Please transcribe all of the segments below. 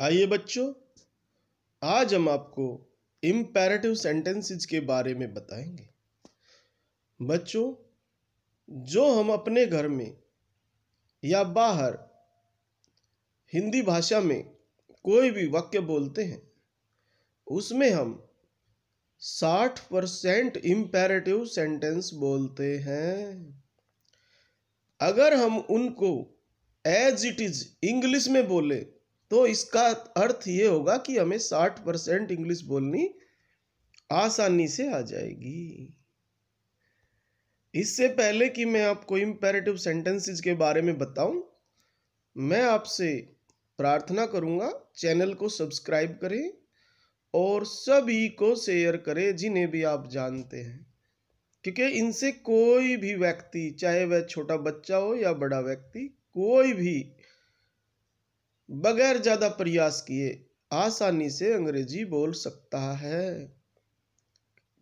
आइए बच्चों आज हम आपको इम्पेरेटिव सेंटेंसेस के बारे में बताएंगे बच्चों जो हम अपने घर में या बाहर हिंदी भाषा में कोई भी वाक्य बोलते हैं उसमें हम साठ परसेंट इम्पेरेटिव सेंटेंस बोलते हैं अगर हम उनको एज इट इज इंग्लिश में बोले तो इसका अर्थ ये होगा कि हमें साठ परसेंट इंग्लिश बोलनी आसानी से आ जाएगी इससे पहले कि मैं आपको इम्पेरेटिव सेंटेंसेस के बारे में बताऊं, मैं आपसे प्रार्थना करूंगा चैनल को सब्सक्राइब करें और सभी को शेयर करें जिन्हें भी आप जानते हैं क्योंकि इनसे कोई भी व्यक्ति चाहे वह छोटा बच्चा हो या बड़ा व्यक्ति कोई भी बगैर ज़्यादा प्रयास किए आसानी से अंग्रेजी बोल सकता है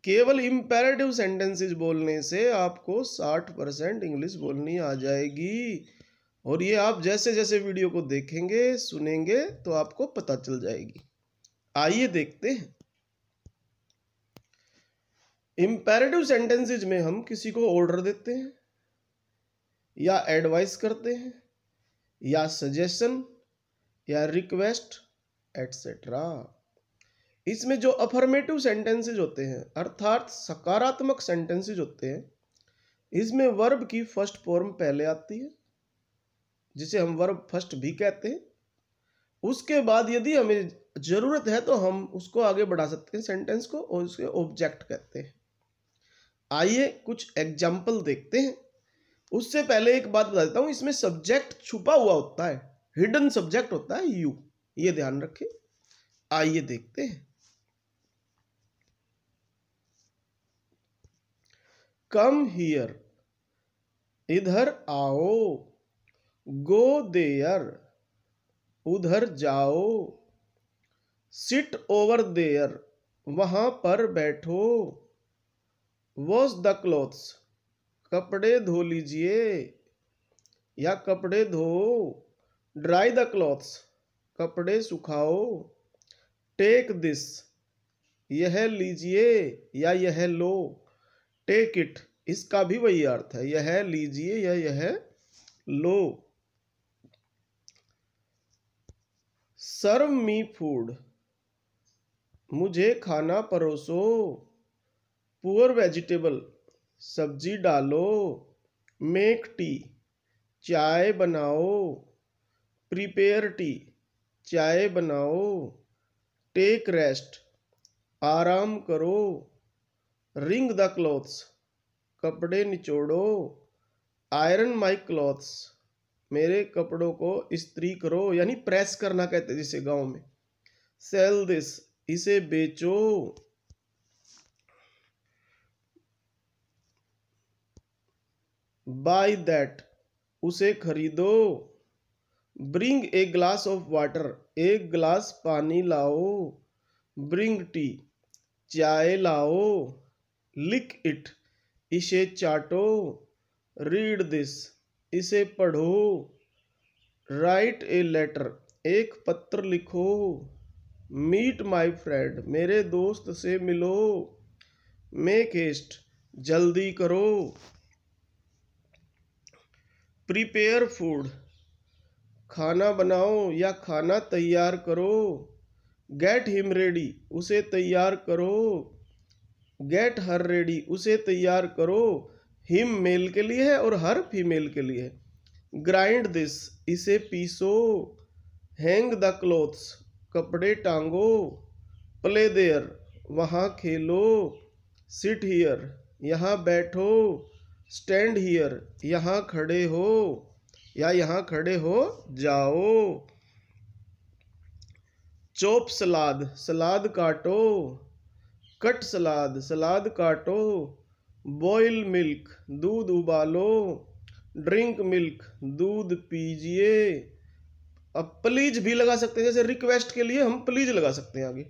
केवल इंपेरेटिव सेंटेंसेस बोलने से आपको साठ परसेंट इंग्लिश बोलनी आ जाएगी और ये आप जैसे जैसे वीडियो को देखेंगे सुनेंगे तो आपको पता चल जाएगी आइए देखते हैं इंपेरेटिव सेंटेंसेज में हम किसी को ऑर्डर देते हैं या एडवाइस करते हैं या सजेशन या रिक्वेस्ट एटसेट्रा इसमें जो अफर्मेटिव सेंटेंसेज होते हैं अर्थात सकारात्मक सेंटेंसेज होते हैं इसमें वर्ब की फर्स्ट फॉर्म पहले आती है जिसे हम वर्ब फर्स्ट भी कहते हैं उसके बाद यदि हमें ज़रूरत है तो हम उसको आगे बढ़ा सकते हैं सेंटेंस को और उसके ऑब्जेक्ट कहते हैं आइए कुछ एग्जाम्पल देखते हैं उससे पहले एक बात बता देता हूँ इसमें सब्जेक्ट छुपा हुआ होता है हिडन सब्जेक्ट होता है यू ये ध्यान रखें आइए देखते हैं कम हियर इधर आओ गो देयर उधर जाओ सिट ओवर देयर वहां पर बैठो वॉश द क्लॉथ्स कपड़े धो लीजिए या कपड़े धो ड्राई द क्लॉथ्स कपड़े सुखाओ टेक दिस यह लीजिए या यह लो टेक इट इसका भी वही अर्थ है यह लीजिए या यह लो सर्व मी फूड मुझे खाना परोसो पुअर वेजिटेबल सब्जी डालो मेक टी चाय बनाओ प्रिपेयर टी चाय बनाओ टेक रेस्ट आराम करो रिंग द क्लॉथ्स कपड़े निचोड़ो आयरन माइक क्लॉथ्स मेरे कपड़ों को इस्त्री करो यानी प्रेस करना कहते जिसे गांव में सेल दिस इसे बेचो बाय दैट उसे खरीदो bring a glass of water एक ग्लास पानी लाओ ब्रिंग टी चाय लाओ लिक इट इसे चाटो रीड दिस इसे पढ़ो राइट ए लेटर एक पत्र लिखो मीट माई फ्रेंड मेरे दोस्त से मिलो मेक हेस्ट जल्दी करो प्रिपेयर फूड खाना बनाओ या खाना तैयार करो गेट हिम रेडी उसे तैयार करो गेट हर रेडी उसे तैयार करो हिम मेल के लिए है और हर फीमेल के लिए है ग्राइंड दिस इसे पीसो हैंग द क्लोथ्स कपड़े टांगो प्ले देयर वहाँ खेलो सिट हियर यहाँ बैठो स्टैंड हियर यहाँ खड़े हो या यहां खड़े हो जाओ चोप सलाद सलाद काटो कट सलाद सलाद काटो बॉयल मिल्क दूध उबालो ड्रिंक मिल्क दूध पीजिए अब प्लीज भी लगा सकते हैं जैसे रिक्वेस्ट के लिए हम प्लीज लगा सकते हैं आगे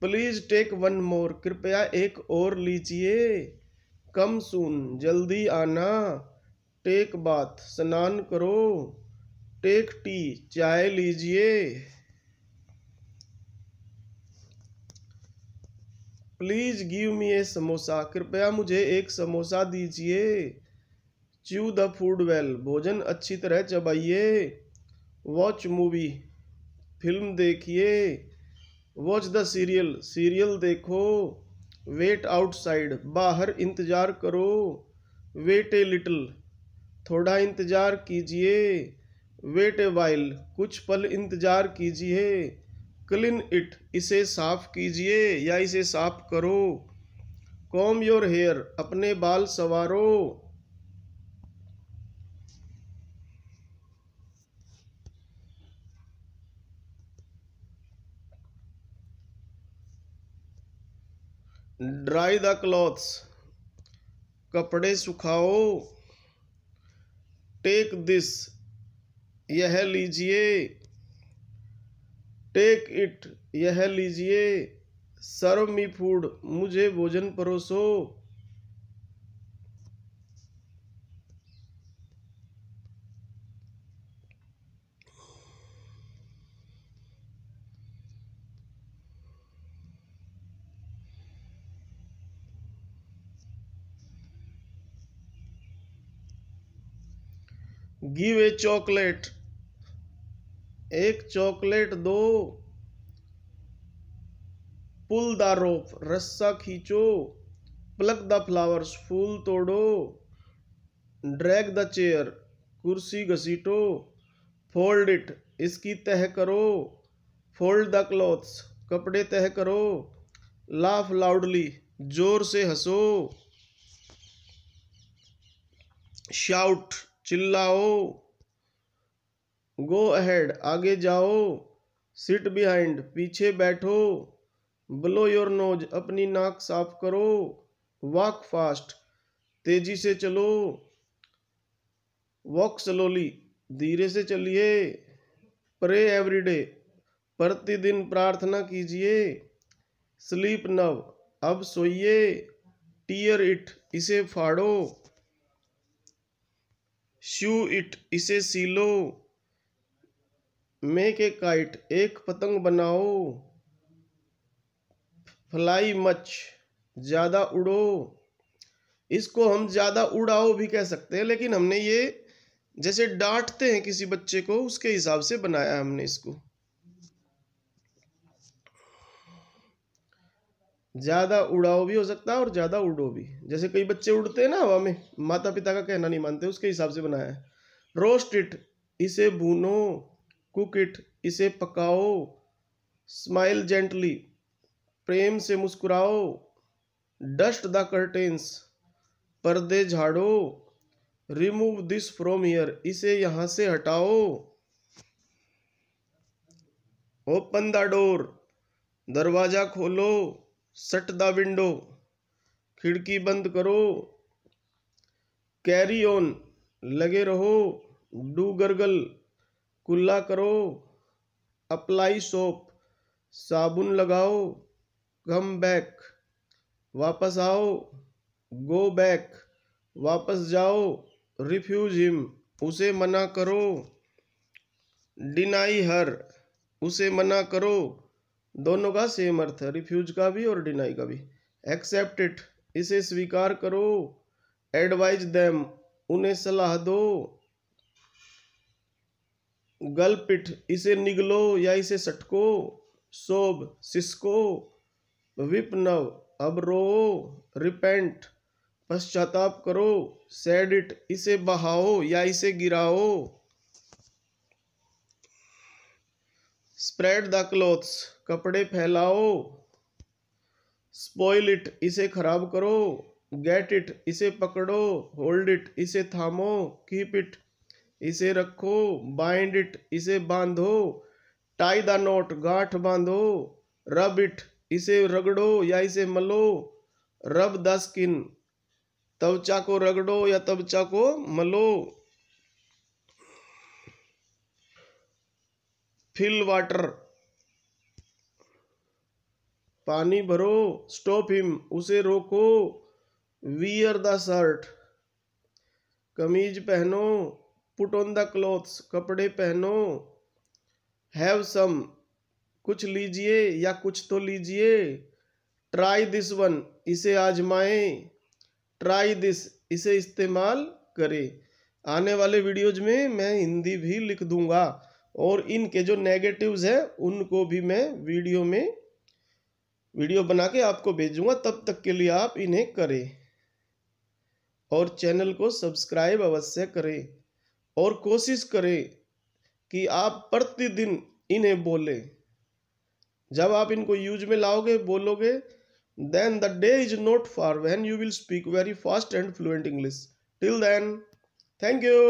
प्लीज टेक वन मोर कृपया एक और लीजिए कम सुन जल्दी आना टेक बाथ स्नान करो टेक टी चाय लीजिए please give me a samosa कृपया मुझे एक समोसा दीजिए च्यू द फूड वेल भोजन अच्छी तरह चबाइए वॉच मूवी फिल्म देखिए वॉच द सीरियल सीरियल देखो वेट आउटसाइड बाहर इंतज़ार करो वेट ए लिटल थोड़ा इंतज़ार कीजिए वेट ए वाइल कुछ पल इंतज़ार कीजिए क्लीन इट इसे साफ कीजिए या इसे साफ करो कॉम योर हेयर अपने बाल सवारो ड्राई द क्लॉथ्स कपड़े सुखाओ टेक दिस यह लीजिए टेक इट यह लीजिए सर्व मी फूड मुझे भोजन परोसो गिव ए चॉकलेट एक चॉकलेट दो पुल द रोप रस्सा खींचो प्लक द फ्लावर्स फूल तोड़ो ड्रैग द चेयर कुर्सी घसीटो फोल्ड इट इसकी तह करो फोल्ड द क्लॉथ्स कपड़े तह करो लाफ लाउडली जोर से हंसो शाउट चिल्लाओ गो अहेड आगे जाओ सिट बिहाइंड पीछे बैठो ब्लो योर नोज अपनी नाक साफ करो वॉक फास्ट तेजी से चलो वॉक स्लोली धीरे से चलिए प्रे एवरीडे प्रतिदिन प्रार्थना कीजिए स्लीप नव अब सोइए टीयर इट इसे फाड़ो श्यू इट इसे सीलो मेक ए काइट एक पतंग बनाओ फ्लाई मच ज़्यादा उड़ो इसको हम ज़्यादा उड़ाओ भी कह सकते हैं लेकिन हमने ये जैसे डांटते हैं किसी बच्चे को उसके हिसाब से बनाया हमने इसको ज़्यादा उड़ाओ भी हो सकता है और ज़्यादा उड़ो भी जैसे कई बच्चे उड़ते हैं ना हवा में माता पिता का कहना नहीं मानते उसके हिसाब से बनाया है रोस्ट इट इसे भूनो कुक इट इसे पकाओ स्माइल जेंटली प्रेम से मुस्कुराओ डस्ट द कर्टेंस पर्दे झाड़ो रिमूव दिस फ्रॉम हियर इसे यहां से हटाओ ओपन द डोर दरवाज़ा खोलो सट द विंडो खिड़की बंद करो कैरी ऑन लगे रहो डू गर्गल कुल्ला करो अप्लाई सोप साबुन लगाओ कम बैक वापस आओ गो बैक वापस जाओ रिफ्यूज हिम उसे मना करो डिनाई हर उसे मना करो दोनों का सेम अर्थ है रिफ्यूज का भी और डिनाई का भी एक्सेप्ट इट इसे स्वीकार करो एडवाइज देम उन्हें सलाह दो गलपिट इसे निगलो या इसे सटको सोब सिसको विपनव अब रो रिपेंट पश्चाताप करो सैड इट इसे बहाओ या इसे गिराओ स्प्रेड द क्लोथ्स कपड़े फैलाओ स्पॉइल इट इसे खराब करो गेट इट इसे पकड़ो होल्ड इट इसे थामो कीप इट इसे रखो बाइंड इट इसे बांधो टाई द नोट गांठ बांधो रब इट इसे रगड़ो या इसे मलो रब द स्किन त्वचा को रगड़ो या त्वचा को मलो फिल वाटर पानी भरो स्टॉप हिम उसे रोको वियर द शर्ट कमीज पहनो पुट ऑन द क्लोथ्स कपड़े पहनो हैव सम कुछ लीजिए या कुछ तो लीजिए ट्राई दिस वन इसे आजमाए ट्राई दिस इसे इस्तेमाल करें आने वाले वीडियोज में मैं हिंदी भी लिख दूंगा और इनके जो नेगेटिव्स हैं उनको भी मैं वीडियो में वीडियो बना के आपको भेजूंगा तब तक के लिए आप इन्हें करें और चैनल को सब्सक्राइब अवश्य करें और कोशिश करें कि आप प्रतिदिन इन्हें बोलें जब आप इनको यूज में लाओगे बोलोगे then the day is not far when you will speak very fast and fluent English till then thank you